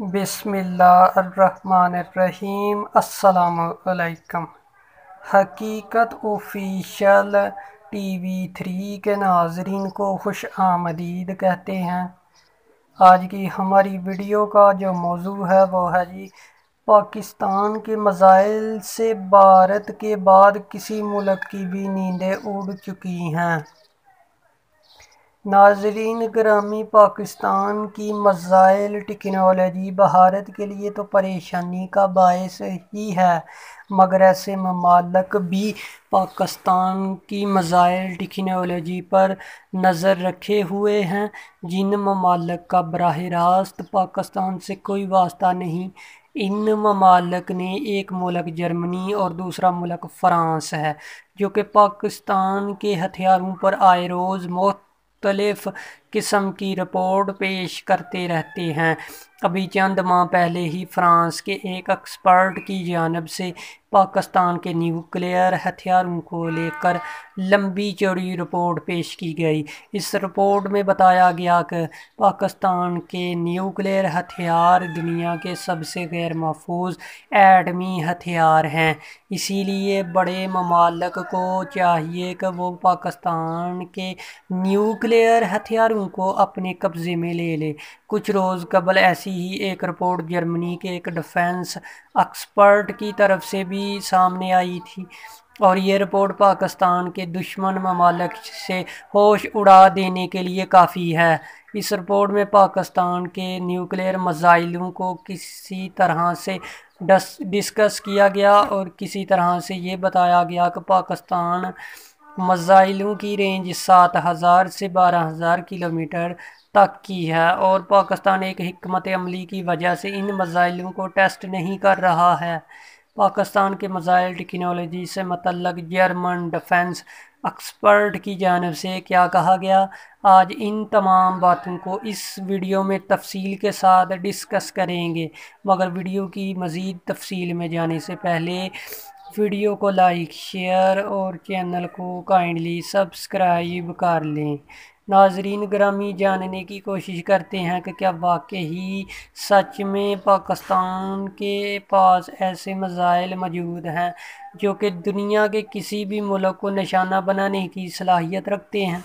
बिसमीम असलकम हकीकत ऑफिशियल टी वी थ्री के नाजरीन को खुश आमदीद कहते हैं आज की हमारी वीडियो का जो मौजू है वो है जी पाकिस्तान के मज़ाइल से भारत के बाद किसी मुल्क की भी नींदें उड़ चुकी हैं नाजरीन ग्रामी पाकिस्तान की मज़ाइल टेक्नोलॉजी भारत के लिए तो परेशानी का बायस ही है मगर ऐसे ममालक भी पाकिस्तान की मज़ाइल टेक्नोलॉजी पर नज़र रखे हुए हैं जिन ममालक का बरह रास्त पाकिस्तान से कोई वास्ता नहीं इन ममालक ने एक मुल्क जर्मनी और दूसरा मुल्क फ़्रांस है जो कि पाकिस्तान के हथियारों पर आए रोज़ मौत tarefa किस्म की रिपोर्ट पेश करते रहते हैं अभी चंद माह पहले ही फ्रांस के एक एक्सपर्ट की जानब से पाकिस्तान के न्यूक्लियर हथियारों को लेकर लंबी चौड़ी रिपोर्ट पेश की गई इस रिपोर्ट में बताया गया कि पाकिस्तान के न्यूक्लियर हथियार दुनिया के सबसे गैर महफूज एटमी हथियार हैं इसीलिए बड़े ममालक को चाहिए कि वो पाकिस्तान के न्यूक्लियर हथियारों उसको अपने कब्ज़े में ले ले कुछ रोज़ कबल ऐसी ही एक रिपोर्ट जर्मनी के एक डिफेंस एक्सपर्ट की तरफ से भी सामने आई थी और ये रिपोर्ट पाकिस्तान के दुश्मन ममालक से होश उड़ा देने के लिए काफ़ी है इस रिपोर्ट में पाकिस्तान के न्यूक्लियर मजाइलों को किसी तरह से डिस्कस किया गया और किसी तरह से ये बताया गया कि पाकिस्तान मज़ाइलों की रेंज सात हज़ार से बारह हज़ार किलोमीटर तक की है और पाकिस्तान एक हमत अमली की वजह से इन मज़ाइलों को टेस्ट नहीं कर रहा है पाकिस्तान के मज़ाइल टेक्नोलॉजी से मतलब जर्मन डिफेंस एक्सपर्ट की जानब से क्या कहा गया आज इन तमाम बातों को इस वीडियो में तफसील के साथ डिस्कस करेंगे मगर वीडियो की मज़ीद तफसील में जाने से पहले वीडियो को लाइक शेयर और चैनल को काइंडली सब्सक्राइब कर लें नाजरीन ग्रामी जानने की कोशिश करते हैं कि क्या वाकई ही सच में पाकिस्तान के पास ऐसे मज़ाइल मौजूद हैं जो कि दुनिया के किसी भी मुल्क को निशाना बनाने की सलाहियत रखते हैं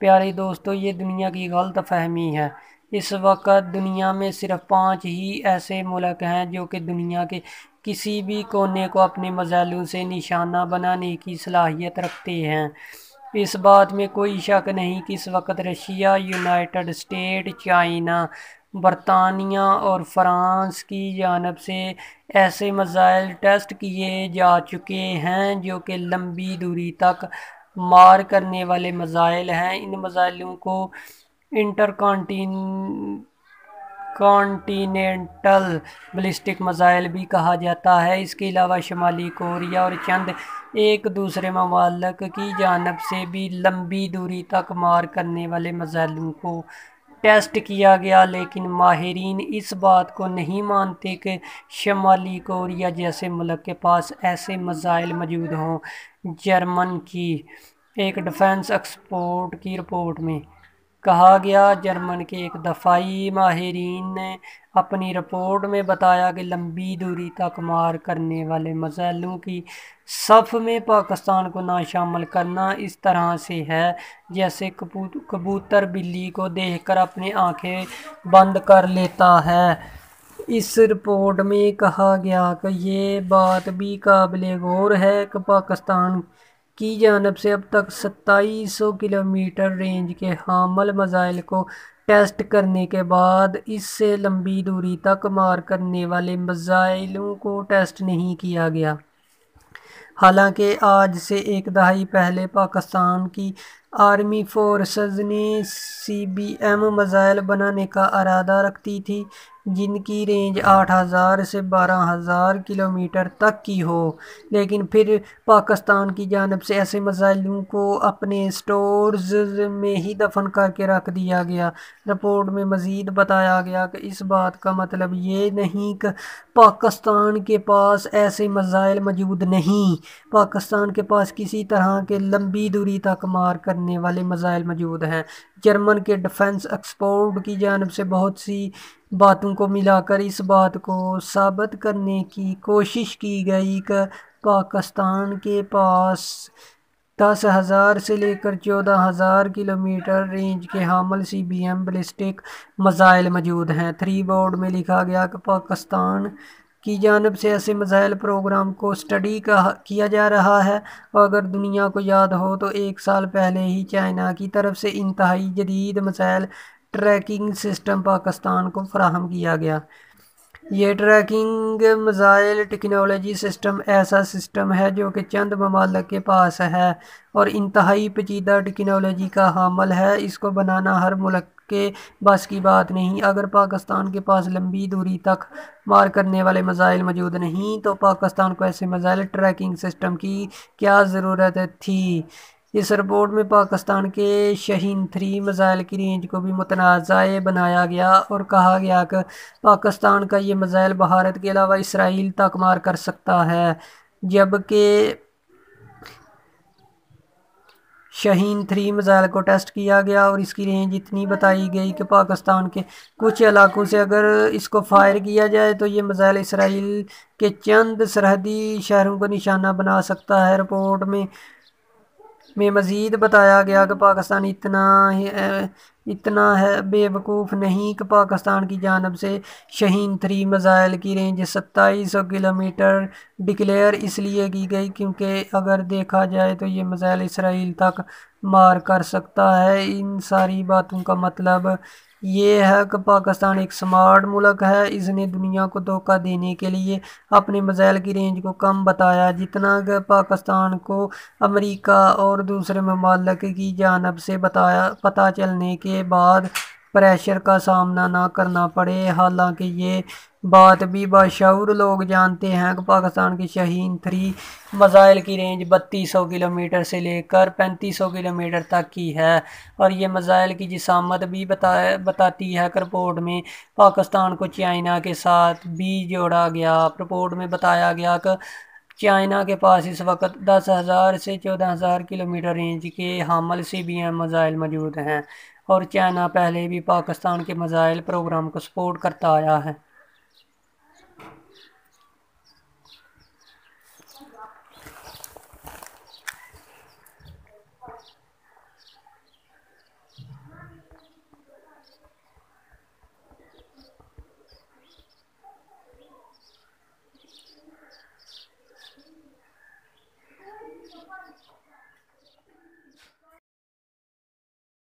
प्यारे दोस्तों ये दुनिया की गलत फहमी है इस वक्त दुनिया में सिर्फ पाँच ही ऐसे मुल्क हैं जो कि दुनिया के किसी भी कोने को अपने मजालों से निशाना बनाने की सलाहियत रखते हैं इस बात में कोई शक नहीं कि इस वक्त रशिया यूनाइटेड स्टेट चाइना बरतानिया और फ्रांस की जानब से ऐसे मज़ाइल टेस्ट किए जा चुके हैं जो कि लंबी दूरी तक मार करने वाले मज़ाइल हैं इन मज़ाइलों को इंटरकॉन्टीन कॉन्टीनेंटल बलिस्टिक मिसाइल भी कहा जाता है इसके अलावा शुमाली कोरिया और चंद एक दूसरे ममालक की जानब से भी लंबी दूरी तक मार करने वाले मिसाइलों को टेस्ट किया गया लेकिन माहरीन इस बात को नहीं मानते कि शमाली कोरिया जैसे मुल्क के पास ऐसे मिज़ाइल मौजूद हों जर्मन की एक डिफेंस एक्सपोर्ट की रिपोर्ट में कहा गया जर्मन के एक दफाई माहरीन ने अपनी रिपोर्ट में बताया कि लंबी दूरी तक मार करने वाले मसैलों की सफ़ में पाकिस्तान को ना शामिल करना इस तरह से है जैसे कबूतर बिल्ली को देखकर अपनी आंखें बंद कर लेता है इस रिपोर्ट में कहा गया कि ये बात भी काबिल गौर है कि पाकिस्तान की जानब से अब तक सत्ताईस सौ किलोमीटर रेंज के हामल मज़ाइल को टेस्ट करने के बाद इससे लंबी दूरी तक मार करने वाले मज़ाइलों को टेस्ट नहीं किया गया हालांकि आज से एक दहाई पहले पाकिस्तान की आर्मी फोर्सेस ने सी बी एम मज़ाइल बनाने का अरादा रखती थी जिनकी रेंज आठ हज़ार से बारह हज़ार किलोमीटर तक की हो लेकिन फिर पाकिस्तान की जानब से ऐसे मिसाइलों को अपने स्टोर्स में ही दफन करके रख दिया गया रिपोर्ट में मज़ीद बताया गया कि इस बात का मतलब ये नहीं कि पाकिस्तान के पास ऐसे मिसाइल मौजूद नहीं पाकिस्तान के पास किसी तरह के लंबी दूरी तक मार करने वाले मिसाइल मौजूद हैं जर्मन के डिफेंस एक्सपोर्ट की जानब से बहुत सी बातों को मिलाकर इस बात को साबित करने की कोशिश की गई कि पाकिस्तान के पास दस हज़ार से लेकर चौदह हज़ार किलोमीटर रेंज के हामल C B M ballistic missile मौजूद हैं थ्री बोर्ड में लिखा गया कि पाकिस्तान की जानब से ऐसे मज़ाइल प्रोग्राम को स्टडी का किया जा रहा है और अगर दुनिया को याद हो तो एक साल पहले ही चाइना की तरफ से इंतहाई जदीद मज़ाइल ट्रैकिंग सिस्टम पाकिस्तान को फराहम किया गया ये ट्रैकिंग मिज़ाइल टेक्नोलॉजी सिस्टम ऐसा सिस्टम है जो कि चंद ममालक के पास है और इंतहाई पचीदा टेक्नोलॉजी का हामल है इसको बनाना हर मुल्क के बस की बात नहीं अगर पाकिस्तान के पास लंबी दूरी तक मार करने वाले मज़ाइल मौजूद नहीं तो पाकिस्तान को ऐसे मज़ाइल ट्रैकिंग सिस्टम की क्या ज़रूरत थी इस रिपोर्ट में पाकिस्तान के शहीन थ्री मिज़ाइल की रेंज को भी मुतनाज़ बनाया गया और कहा गया कि पाकिस्तान का ये मिज़ाइल भारत के अलावा इसराइल तक मार कर सकता है जबकि शहीन थ्री मिज़ाइल को टेस्ट किया गया और इसकी रेंज इतनी बताई गई कि पाकिस्तान के कुछ इलाकों से अगर इसको फायर किया जाए तो ये मिज़ाइल इसराइल के चंद सरहदी शहरों को निशाना बना सकता है रिपोर्ट में में मज़ीद बताया गया कि पाकिस्तान इतना इतना है बेवकूफ़ नहीं कि पाकिस्तान की जानब से शहीन थ्री मिज़ाइल की रेंज सत्ताईस सौ किलोमीटर डिक्लेयर इसलिए की गई क्योंकि अगर देखा जाए तो ये मिज़ाइल इसराइल तक मार कर सकता है इन सारी बातों का मतलब ये है कि पाकिस्तान एक स्मार्ट मुल्क है इसने दुनिया को धोखा देने के लिए अपने मिज़ाइल की रेंज को कम बताया जितना कि पाकिस्तान को अमेरिका और दूसरे ममालक की जानब से बताया पता चलने के बाद प्रेशर का सामना ना करना पड़े हालांकि ये बात भी बशहूर लोग जानते हैं कि पाकिस्तान की शहीन थ्री मज़ाइल की रेंज बत्तीस सौ किलोमीटर से लेकर पैंतीस सौ किलोमीटर तक की है और ये मज़ाइल की जिसामत भी बता बताती है कि रिपोर्ट में पाकिस्तान को चाइना के साथ भी जोड़ा गया रिपोर्ट में बताया गया कि चाइना के पास इस वक्त दस हज़ार से चौदह हज़ार किलोमीटर रेंज के हामल से भी एम मज़ाइल मौजूद हैं और चाइना पहले भी पाकिस्तान के मज़ाइल प्रोग्राम को सपोर्ट करता आया है